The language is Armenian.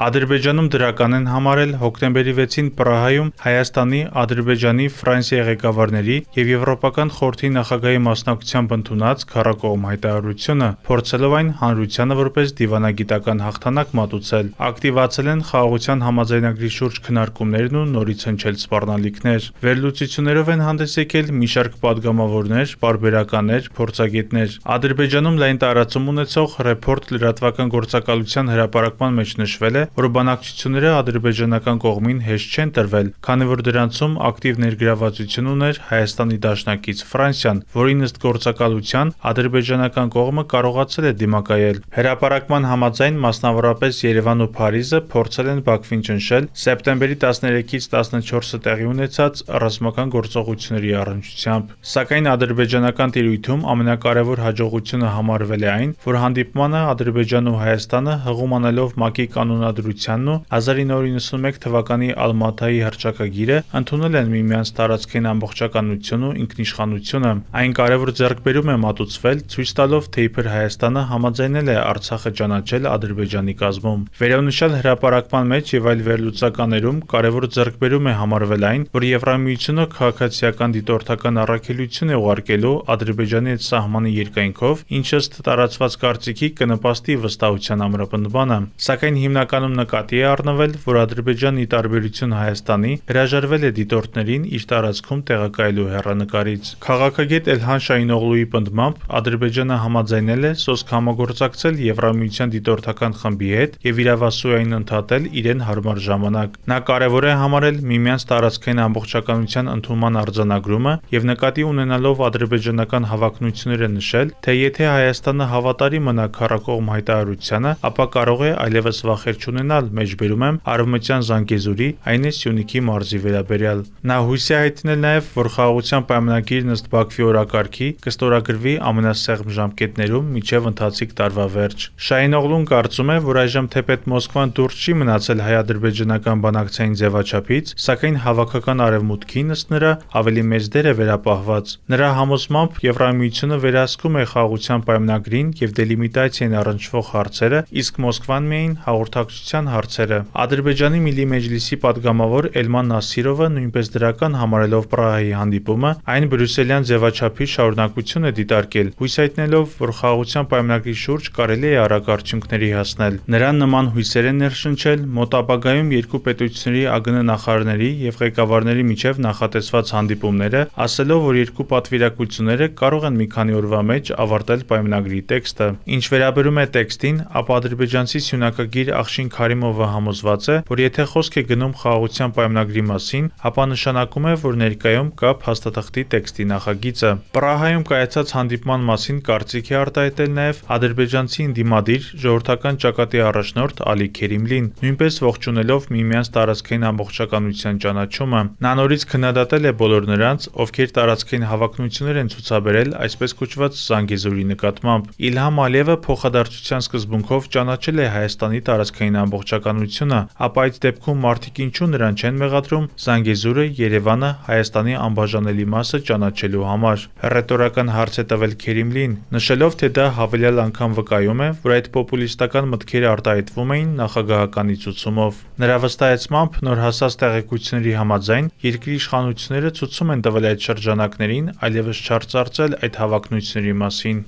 Ադրբեջանում դրական են համարել հոկտեմբերի 6-ին Պրահայում Հայաստանի, Ադրբեջանի, Ֆրանսիայի ղեկավարների եւ Եվրոպական խորհրդի նախագահի մասնակցությամբ ընդունած քարակողմ հայտարարությունը, փորձելով այն հանրությանը որպես դիվանագիտական հաղթանակ մատուցել։ Ակտիվացել են խաղաղության համաձայնագրի շուրջ քննարկումներն ու նորից հնչել սպառնալիքներ։ Վերլուծություններով են հանդես եկել մի շարք падգամավորներ, բարբերականներ, փորձագետներ։ Ադրբեջանում լայն տարածում ունեցող Report լրատվական գործակալության հրապարակման մեջ նշվել է, որ բանակցությունները ադրբեջանական կողմին հեշտ չեն տրվել, քանի որ դրանցում ակտիվ ներգրավվածություն ուներ Հայաստանի դաշնակից Ֆրանսիան, որին ըստ գործակալության ադրբեջանական կողմը կարողացել է դիմակայել։ Հրապարակման համաձայն մասնավորապես Երևանն ու Փարիզը փորձել են Բաքվին ճնշել սեպտեմբերի 13-ից 14-ը տեղի ունեցած ռազմական գործողությունների առնչությամբ։ Սակայն ադրբեջանական տիրույթում ամենակարևոր հաջողությունը համարվել է այն, որ հանդիպմանը Ադրբեջանն ու Հայաստանը հղում անելով ՄԱԿ-ի կանոնադրության արտադրությանն ու 1991 թվականի Ալմատայի հռչակագիրը ընդունել են միմյանց տարածքային ամբողջականությունն ու ինքնիշխանությունը։ Այն կարևոր ձեռքբերում է մատուցվել, ցույց տալով, թե իբր Հայաստանը համաձայնել է Արցախը ճանաչել Ադրբեջանի կազմում։ Վերոնշյալ հրապարակման մեջ եւ այլ վերլուծականերում կարևոր ձեռքբերում է համարվել այն, որ Եվրամիությունը քաղաքացիական դիտորդական առաքելություն է ուղարկելու Ադրբեջանի հետ սահմանի երկայնքով, ինչը ըստ տարածված կարծիքի կնպաստի վստահության ամրապնդմանը։ Սակայն հիմնականում Ստեփանցիայում նկատի է առնվել, որ Ադրբեջանի տարբերություն Հայաստանի հրաժարվել է դիտորդներին իր տարածքում տեղակայելու հերանեկարից։ Քաղաքագետ Էլհան Շայնօղլուի պնդմամբ Ադրբեջանը համաձայնել է սոսկ համագործակցել Եվրամիության դիտորդական խմբի հետ եւ իրավասուային ընդհատել իրեն հարմար ժամանակ։ Նա կարևոր է համարել միմյանց տարածքային ամբողջականության ընդհանուր արձանագրումը եւ նկատի ունենալով ադրբեջանական հավակնությունները նշել, թե եթե Հայաստանը հավատարի մնա քարակողմ հայտարարությանը, ապա կարող է այլևս վախեր ունենալ, մեջբերում եմ Արևմտյան Զանգեզուրի, այնպես Սյունիքի մարզի վերաբերյալ։ Նա հույս է հայտնել նաև, որ խաղաղության պայմանագիրն ըստ Բաքվի օրակարգի կստորագրվի ամենասեղմ ժամկետներում միջև ընթացիկ տարվա վերջ։ Շայնօղլուն կարծում է, որ այժմ թեպետ Մոսկվան դուրս չի մնացել հայ-ադրբեջանական բանակցային ձևաչափից, սակայն հավաքական արևմուտքին ըստ նրա ավելի մեծ դեր է վերապահված։ Նրա համոզմամբ Եվրամիությունը վերահսկում է խաղաղության պայմանագրին եւ դելիմիտացիային առնչվող հարցերը, իսկ Մոսկվան միայն հաղորդակցություն աջակցության հարցերը։ Ադրբեջանի Միլի մեջլիսի падգամավոր Էլման Նասիրովը նույնպես դրական համարելով Պրահայի հանդիպումը, այն բրյուսելյան ձևաչափի շարունակություն է դիտարկել, հույս հայտնելով, որ խաղաղության պայմանագրի շուրջ կարելի է արագ արդյունքների հասնել։ Նրան նման հույսեր են ներշնչել մոտ ապագայում երկու պետությունների ԱԳՆ նախարարների եւ ղեկավարների միջև նախատեսված հանդիպումները, ասելով, որ երկու պատվիրակությունները կարող են մի քանի օրվա մեջ ավարտել պայմանագրի տեքստը։ Ինչ վերաբերում է տեքստին, ապա ադրբեջանցի սյունակագիր Ախշին Արմեն Քարիմովը համոզված է, որ եթե խոսք է գնում խաղաղության պայմանագրի մասին, ապա նշանակում է, որ ներկայում կա փաստաթղթի տեքստի նախագիծը։ Պրահայում կայացած հանդիպման մասին կարծիք է արտահայտել նաև ադրբեջանցի ինդիմադիր ժողովրդական ճակատի առաջնորդ Ալի Քերիմլին, նույնպես ողջունելով միմյանց տարածքային ամբողջականության ճանաչումը։ Նա նորից քննադատել է բոլոր նրանց, ովքեր տարածքային հավակնություններ են ցուցաբերել այսպես կոչված Զանգեզուրի նկատմամբ։ Իլհամ Ալիևը փոխադարձության սկզբունքով ճանաչել է Հայաստանի տարածքային ամբողջականությունը, ապա այդ դեպքում մարդիկ ինչու նրան չեն մեղադրում Զանգեզուրը, Երևանը Հայաստանի անբաժանելի մասը ճանաչելու համար։ Ռետորական հարց է տվել Քերիմլին, նշելով, թե դա հավելյալ անգամ վկայում է, որ այդ պոպուլիստական մտքերը արտահայտվում էին նախագահականի ցուցումով։ Նրա վստահեցմամբ նոր հասած տեղեկությունների համաձայն երկրի իշխանությունները ցուցում են տվել այդ շրջանակներին, այլևս չարծարծել այդ հավակնությունների մասին։